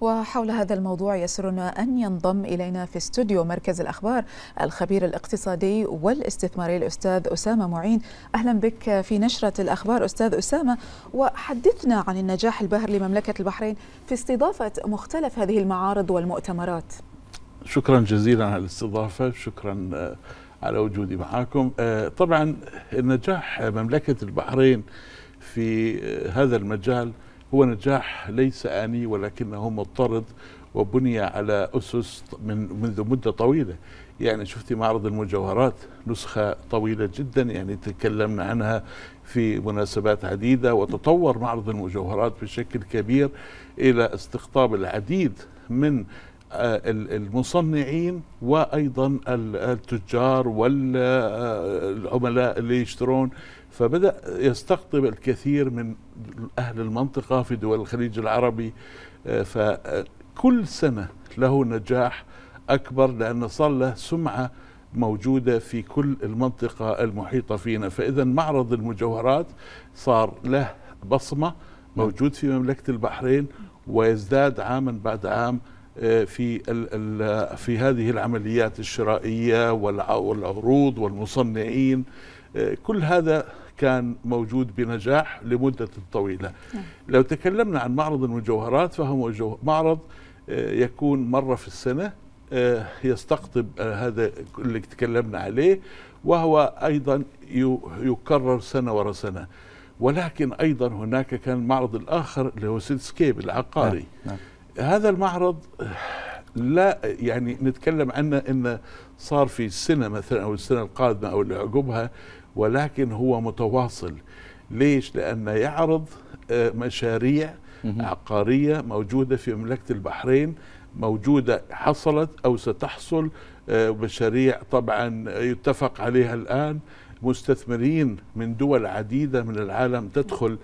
وحول هذا الموضوع يسرنا أن ينضم إلينا في استوديو مركز الأخبار الخبير الاقتصادي والاستثماري الأستاذ أسامة معين أهلا بك في نشرة الأخبار أستاذ أسامة وحدثنا عن النجاح الباهر لمملكة البحرين في استضافة مختلف هذه المعارض والمؤتمرات شكرا جزيلا على الاستضافة شكرا آه، على وجودي معكم آه، طبعا النجاح مملكة البحرين في آه، هذا المجال هو نجاح ليس آني ولكنه مضطرد وبني على أسس من منذ مدة طويلة يعني شفتي معرض المجوهرات نسخة طويلة جدا يعني تكلمنا عنها في مناسبات عديدة وتطور معرض المجوهرات بشكل كبير إلى استقطاب العديد من آه، المصنعين وايضا التجار والعملاء آه، اللي يشترون فبدأ يستقطب الكثير من أهل المنطقة في دول الخليج العربي آه، فكل آه، سنة له نجاح أكبر لأن صار له سمعة موجودة في كل المنطقة المحيطة فينا فإذا معرض المجوهرات صار له بصمة موجود في مملكة البحرين ويزداد عاما بعد عام آه، في في هذه العمليات الشرائيه والعروض والمصنعين كل هذا كان موجود بنجاح لمدة طويلة نعم. لو تكلمنا عن معرض المجوهرات فهو معرض آه، يكون مرة في السنة آه، يستقطب آه، هذا اللي تكلمنا عليه وهو أيضا يكرر سنة ورا سنة ولكن أيضا هناك كان معرض الآخر اللي هو سيتسكيب العقاري نعم،, نعم. هذا المعرض لا يعني نتكلم عنه إنه صار في السنة مثلا أو السنة القادمة أو اللي عقبها ولكن هو متواصل ليش؟ لأنه يعرض آه، مشاريع عقارية موجودة في مملكة البحرين موجودة حصلت أو ستحصل آه، مشاريع طبعا يتفق عليها الآن مستثمرين من دول عديدة من العالم تدخل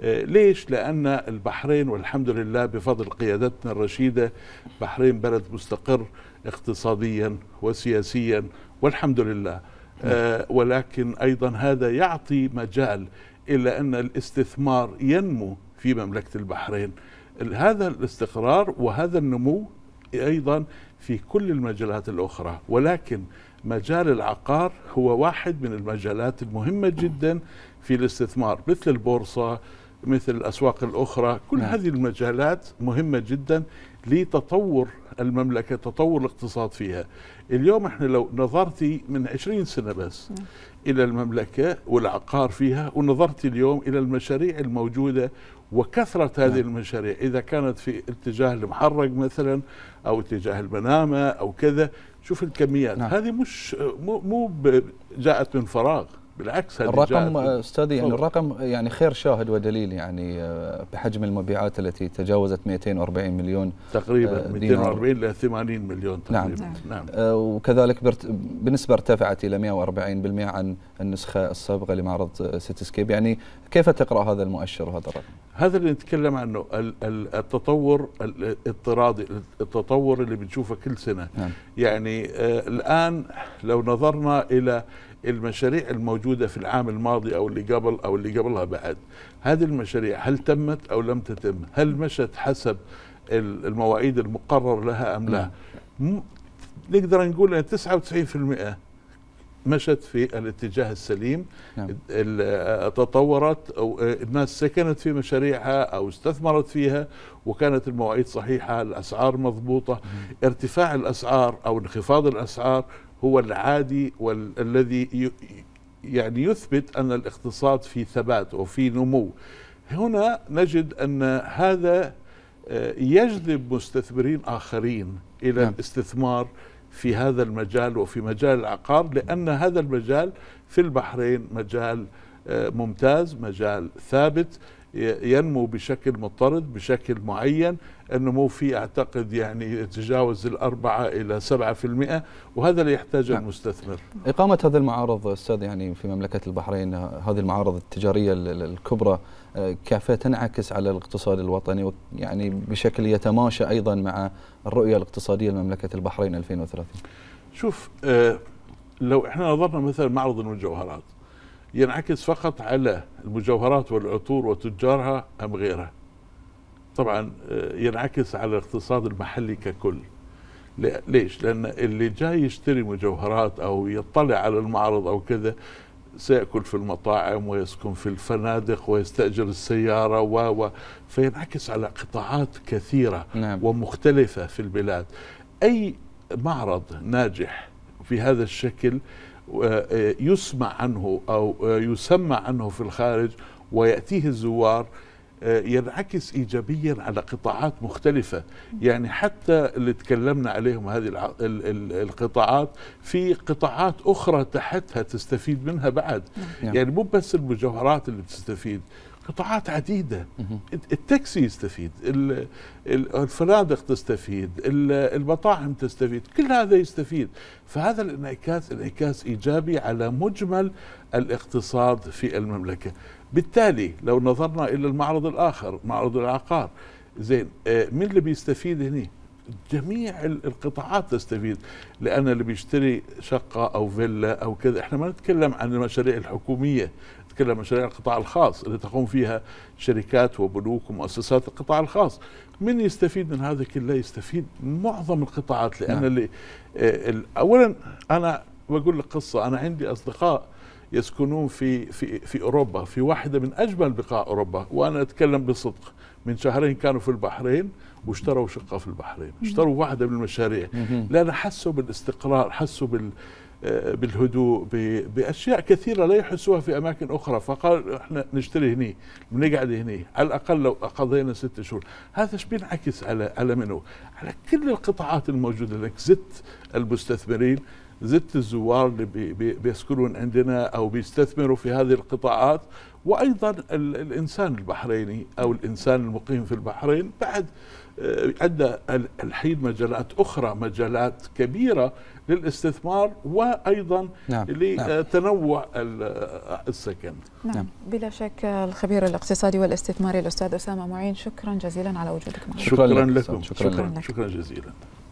آه، ليش؟ لأن البحرين والحمد لله بفضل قيادتنا الرشيدة بحرين بلد مستقر اقتصاديا وسياسيا والحمد لله آه، ولكن أيضا هذا يعطي مجال إلى أن الاستثمار ينمو في مملكة البحرين هذا الاستقرار وهذا النمو أيضا في كل المجالات الأخرى ولكن مجال العقار هو واحد من المجالات المهمة جدا في الاستثمار مثل البورصة مثل الأسواق الأخرى كل نعم. هذه المجالات مهمة جدا لتطور المملكة تطور الاقتصاد فيها اليوم احنا لو نظرتي من عشرين سنة بس نعم. إلى المملكة والعقار فيها ونظرتي اليوم إلى المشاريع الموجودة وكثرة هذه نعم. المشاريع إذا كانت في اتجاه المحرق مثلا أو اتجاه المنامة أو كذا شوف الكميات نعم. هذه مش مو, مو جاءت من فراغ بالعكس الرقم استاذي يعني الرقم يعني خير شاهد ودليل يعني آه، بحجم المبيعات التي تجاوزت 240 مليون تقريبا 240 ل 80 مليون نعم. تقريبا نعم, نعم. نعم. وكذلك بنسبه ارتفعت الى 140% عن النسخه السابقه لمعرض سكيب آه، يعني كيف تقرا هذا المؤشر وهذا الرقم؟ هذا اللي نتكلم عنه التطور الاضطرادي التطور اللي بنشوفه كل سنه نعم. يعني الان لو نظرنا الى المشاريع الموجودة في العام الماضي أو اللي قبل أو اللي قبلها بعد هذه المشاريع هل تمت أو لم تتم هل مشت حسب المواعيد المقرر لها أم لا نقدر نقول أن 99% مشت في الاتجاه السليم نعم. آه، تطورت أو آه، الناس سكنت في مشاريعها أو استثمرت فيها وكانت المواعيد صحيحة الأسعار مضبوطة ارتفاع الأسعار أو انخفاض الأسعار هو العادي والذي يعني يثبت أن الاقتصاد في ثبات وفي نمو هنا نجد أن هذا آه، يجذب مستثمرين آخرين إلى نعم. الاستثمار في هذا المجال وفي مجال العقار لأن هذا المجال في البحرين مجال آه، ممتاز مجال ثابت ينمو بشكل مضطرد بشكل معين النمو فيه أعتقد يعني يتجاوز الأربعة إلى سبعة في المئة وهذا اللي يحتاجه نعم. المستثمر إقامة هذه المعارض أستاذ يعني في مملكة البحرين هذه المعارض التجارية الكبرى كافة تنعكس على الاقتصاد الوطني يعني بشكل يتماشى أيضا مع الرؤية الاقتصادية لمملكة البحرين 2030 شوف آه، لو احنا نظرنا مثلا معرض المجوهرات ينعكس فقط على المجوهرات والعطور وتجارها أم غيرها طبعا آه، ينعكس على الاقتصاد المحلي ككل ليش لأن اللي جاي يشتري مجوهرات أو يطلع على المعرض أو كذا سيأكل في المطاعم ويسكن في الفنادق ويستأجر السيارة و و فينعكس على قطاعات كثيرة نعم. ومختلفة في البلاد أي معرض ناجح في هذا الشكل يسمع عنه أو يسمع عنه في الخارج ويأتيه الزوار آه، ينعكس ايجابيا على قطاعات مختلفه يعني حتى اللي تكلمنا عليهم هذه القطاعات في قطاعات اخرى تحتها تستفيد منها بعد نعم. يعني مو بس المجوهرات اللي بتستفيد قطاعات عديدة التاكسي يستفيد الفنادق تستفيد المطاعم تستفيد كل هذا يستفيد فهذا الانعكاس انعكاس إيجابي على مجمل الاقتصاد في المملكة بالتالي لو نظرنا إلى المعرض الآخر معرض العقار زين آه، مين اللي بيستفيد هنا جميع القطاعات تستفيد لان اللي بيشتري شقه او فيلا او كذا احنا ما نتكلم عن المشاريع الحكوميه عن مشاريع القطاع الخاص اللي تقوم فيها شركات وبنوك ومؤسسات القطاع الخاص من يستفيد من هذا كله يستفيد معظم القطاعات لان نعم. اللي آه، اولا انا بقول لك قصه انا عندي اصدقاء يسكنون في في في اوروبا في واحده من اجمل بقاع اوروبا وانا اتكلم بصدق من شهرين كانوا في البحرين واشتروا شقه في البحرين اشتروا واحده من المشاريع لان حسوا بالاستقرار حسوا بال آه، بالهدوء باشياء كثيره لا يحسوها في اماكن اخرى فقال احنا نشتري هني بنقعد هني على الاقل لو قضينا ست شهور هذا ايش بينعكس على على منو؟ على كل القطاعات الموجوده لك زدت المستثمرين زدت الزوار اللي بيسكنون عندنا او بيستثمروا في هذه القطاعات وايضا الانسان البحريني او الانسان المقيم في البحرين بعد عنده آه، الحين مجالات اخرى مجالات كبيره للاستثمار وايضا نعم. نعم. لتنوع نعم. السكن. نعم. نعم بلا شك الخبير الاقتصادي والاستثماري الاستاذ اسامه معين شكرا جزيلا على وجودك معنا. شكرا, شكرا لكم شكرا, شكرا, لك. شكرا جزيلا.